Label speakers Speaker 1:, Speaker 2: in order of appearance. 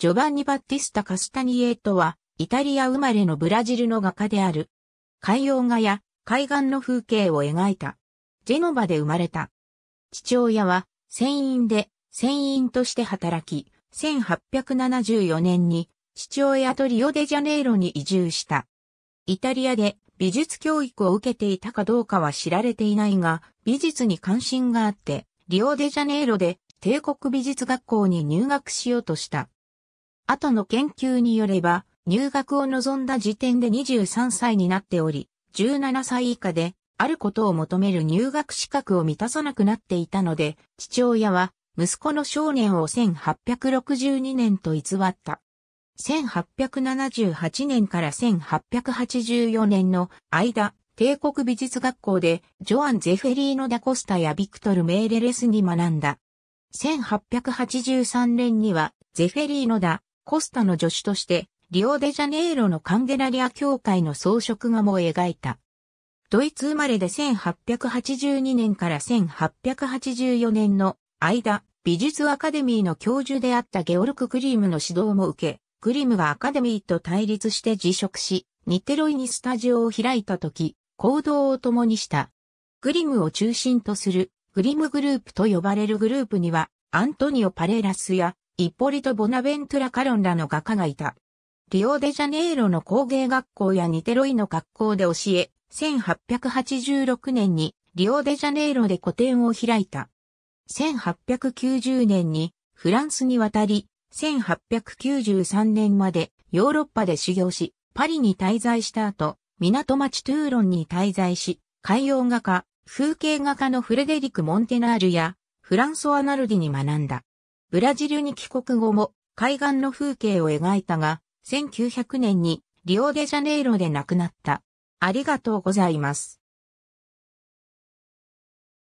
Speaker 1: ジョバンニ・バッティスタ・カスタニエートは、イタリア生まれのブラジルの画家である。海洋画や海岸の風景を描いた。ジェノバで生まれた。父親は、船員で、船員として働き、1874年に父親とリオデジャネイロに移住した。イタリアで美術教育を受けていたかどうかは知られていないが、美術に関心があって、リオデジャネイロで帝国美術学校に入学しようとした。後の研究によれば、入学を望んだ時点で23歳になっており、17歳以下で、あることを求める入学資格を満たさなくなっていたので、父親は、息子の少年を1862年と偽った。1878年から1884年の間、帝国美術学校でジョアン・ゼフェリーノ・ダ・コスタやビクトル・メーレレスに学んだ。1883年にはゼフェリーノ・ダ・コスタの助手として、リオデジャネイロのカンデラリア教会の装飾画も描いた。ドイツ生まれで1882年から1884年の間、美術アカデミーの教授であったゲオルク・クリームの指導も受け、クリムはアカデミーと対立して辞職し、ニテロイにスタジオを開いた時、行動を共にした。グリムを中心とするグリムグループと呼ばれるグループには、アントニオ・パレラスやッポリト・ボナベントラ・カロンらの画家がいた。リオデジャネイロの工芸学校やニテロイの学校で教え、1886年にリオデジャネイロで個展を開いた。1890年にフランスに渡り、1893年までヨーロッパで修行し、パリに滞在した後、港町トゥーロンに滞在し、海洋画家、風景画家のフレデリク・モンテナールや、フランソアナルディに学んだ。ブラジルに帰国後も海岸の風景を描いたが、1900年にリオデジャネイロで亡くなった。ありがとうございます。